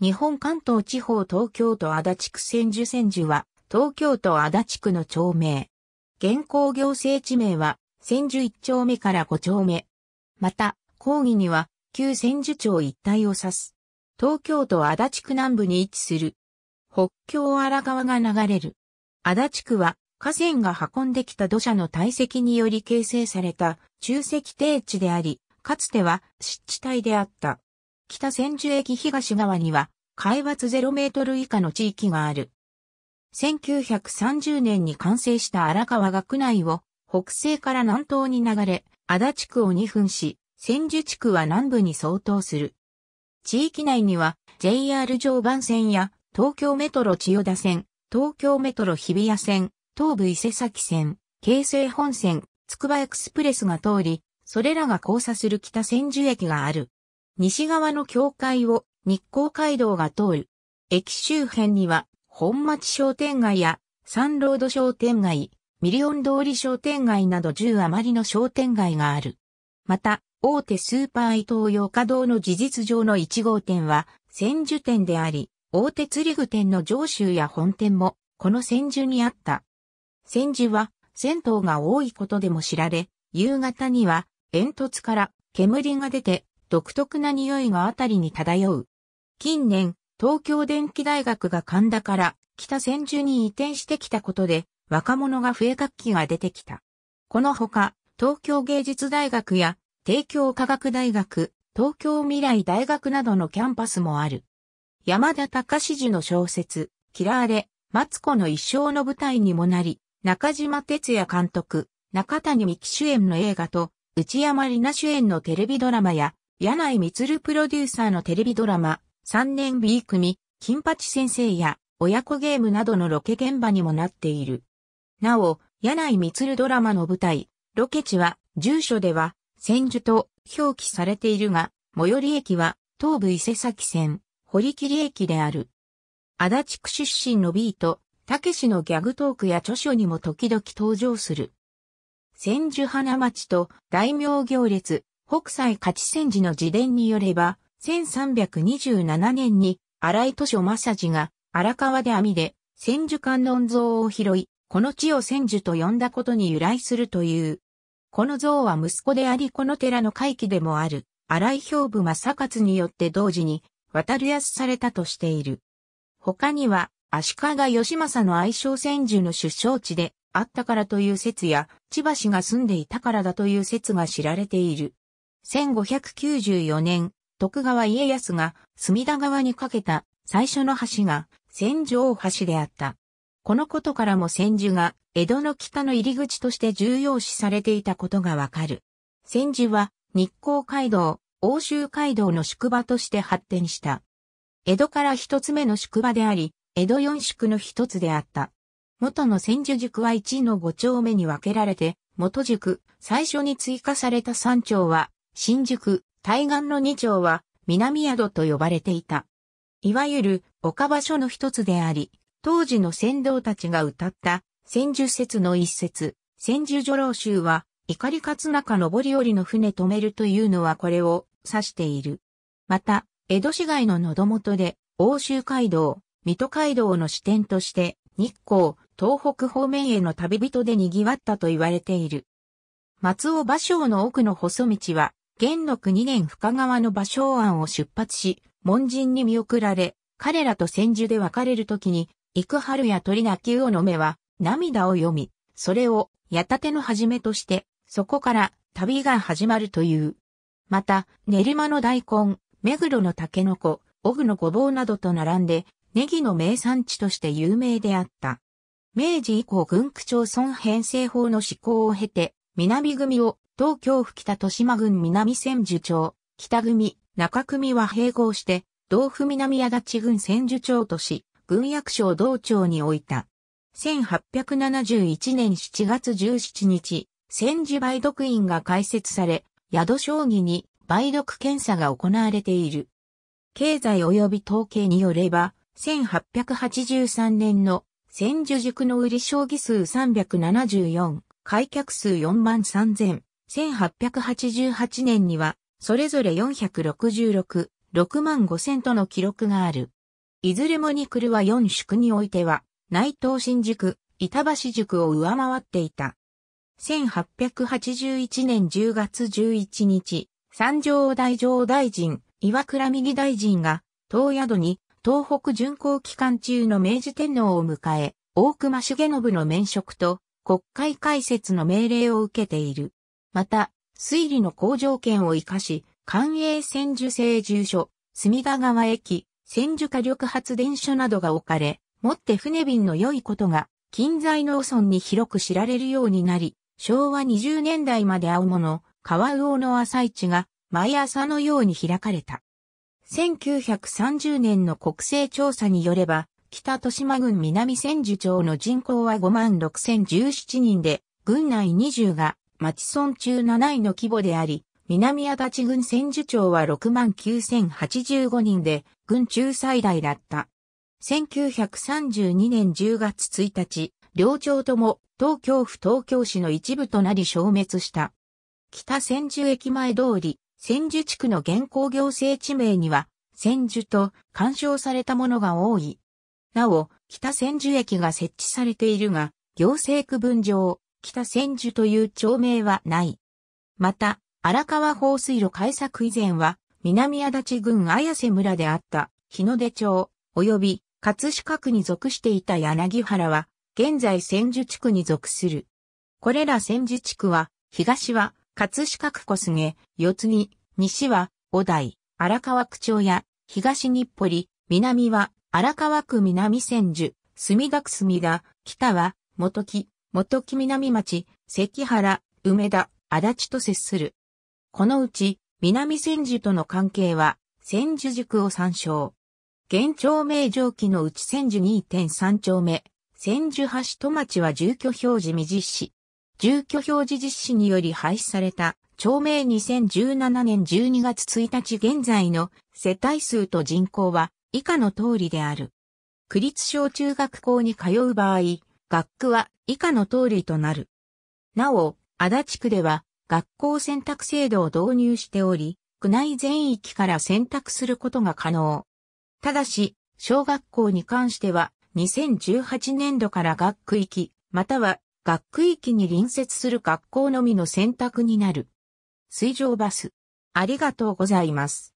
日本関東地方東京都足立区千住千住は、東京都足立区の町名。現行行政地名は、千住一丁目から五丁目。また、講義には、旧千住町一帯を指す。東京都足立区南部に位置する。北京荒川が流れる。足立区は、河川が運んできた土砂の堆積により形成された、中石低地であり、かつては湿地帯であった。北千住駅東側には、海抜0メートル以下の地域がある。1930年に完成した荒川が区内を北西から南東に流れ、足立区を2分し、千住地区は南部に相当する。地域内には JR 常磐線や東京メトロ千代田線、東京メトロ日比谷線、東武伊勢崎線、京成本線、つくばエクスプレスが通り、それらが交差する北千住駅がある。西側の境界を日光街道が通る。駅周辺には本町商店街やサンロード商店街、ミリオン通り商店街など10余りの商店街がある。また、大手スーパー伊東洋華堂の事実上の1号店は千住店であり、大手釣具店の上州や本店もこの千住にあった。千住は銭湯が多いことでも知られ、夕方には煙突から煙が出て独特な匂いがあたりに漂う。近年、東京電機大学が神田から北千住に移転してきたことで、若者が増え活気が出てきた。このほか、東京芸術大学や帝京科学大学、東京未来大学などのキャンパスもある。山田隆史の小説、嫌われ、マツコの一生の舞台にもなり、中島哲也監督、中谷美紀主演の映画と、内山里奈主演のテレビドラマや、柳井光プロデューサーのテレビドラマ、3年 B 組、金八先生や、親子ゲームなどのロケ現場にもなっている。なお、柳井光ドラマの舞台、ロケ地は、住所では、千住と表記されているが、最寄り駅は、東武伊勢崎線、堀切駅である。足立区出身の B と、たけしのギャグトークや著書にも時々登場する。千住花町と大名行列、北斎勝戦時の自伝によれば、1327年に荒井図書正治が荒川で網で千住観音像を拾い、この地を千住と呼んだことに由来するという。この像は息子でありこの寺の回帰でもある、荒井兵部正勝によって同時に渡りすされたとしている。他には、足利義政の愛称千住の出生地であったからという説や、千葉氏が住んでいたからだという説が知られている。1594年、徳川家康が隅田川に架けた最初の橋が千住大橋であった。このことからも千住が江戸の北の入り口として重要視されていたことがわかる。千住は日光街道、欧州街道の宿場として発展した。江戸から一つ目の宿場であり、江戸四宿の一つであった。元の千住宿は一の五丁目に分けられて、元宿、最初に追加された3丁は新宿、対岸の二丁は南宿と呼ばれていた。いわゆる岡場所の一つであり、当時の船頭たちが歌った千住説の一節、千住女郎集は、怒り勝中上り降りの船止めるというのはこれを指している。また、江戸市街の喉元で、欧州街道、水戸街道の支点として、日光、東北方面への旅人で賑わったと言われている。松尾芭蕉の奥の細道は、元禄2年深川の芭蕉庵を出発し、門人に見送られ、彼らと千住で別れる時に、幾春や鳥鳴き魚の目は、涙を読み、それを、矢立の始めとして、そこから旅が始まるという。また、練馬の大根、目黒のタケノコ、オグのごぼうなどと並んで、ネギの名産地として有名であった。明治以降軍区町村編成法の施行を経て、南組を東京府北豊島郡南千住町、北組、中組は併合して、道府南足立郡千住町とし、軍役所同町に置いた。1871年7月17日、千住梅毒院が開設され、宿将棋に梅毒検査が行われている。経済及び統計によれば、1883年の千住塾の売り将棋数374、開脚数4万3000、1888年には、それぞれ466、6万5000との記録がある。いずれもニクルは4宿においては、内藤新宿、板橋宿を上回っていた。1881年10月11日、三条大上大臣、岩倉右大臣が、東宿に東北巡行期間中の明治天皇を迎え、大隈重信の免職と国会開設の命令を受けている。また、水利の好条件を活かし、官営千住製住所、隅田川駅、千住火力発電所などが置かれ、もって船便の良いことが、近在農村に広く知られるようになり、昭和20年代まで青物、川魚の朝市が、毎朝のように開かれた。1930年の国勢調査によれば、北豊島郡南千住町の人口は5万6017人で、郡内20が町村中7位の規模であり、南足立郡千住町は69,085人で、郡中最大だった。1932年10月1日、両町とも東京府東京市の一部となり消滅した。北千住駅前通り、千住地区の現行行政地名には、千住と干渉されたものが多い。なお、北千住駅が設置されているが、行政区分上、北千住という町名はない。また、荒川放水路開削以前は、南足立郡綾瀬村であった日の出町、及び葛飾区に属していた柳原は、現在千住地区に属する。これら千住地区は、東は葛飾区小菅、四つに、西は小台、荒川区長や東日暮里、南は荒川区南千住、墨田区墨田、北は元木、元木南町、関原、梅田、足立と接する。このうち、南千住との関係は、千住塾を参照。現町名上記のうち千住2.3丁目、千住橋戸町は住居表示未実施。住居表示実施により廃止された、町名2017年12月1日現在の世帯数と人口は以下の通りである。区立小中学校に通う場合、学区は以下の通りとなる。なお、足立区では学校選択制度を導入しており、区内全域から選択することが可能。ただし、小学校に関しては、2018年度から学区域、または学区域に隣接する学校のみの選択になる。水上バス。ありがとうございます。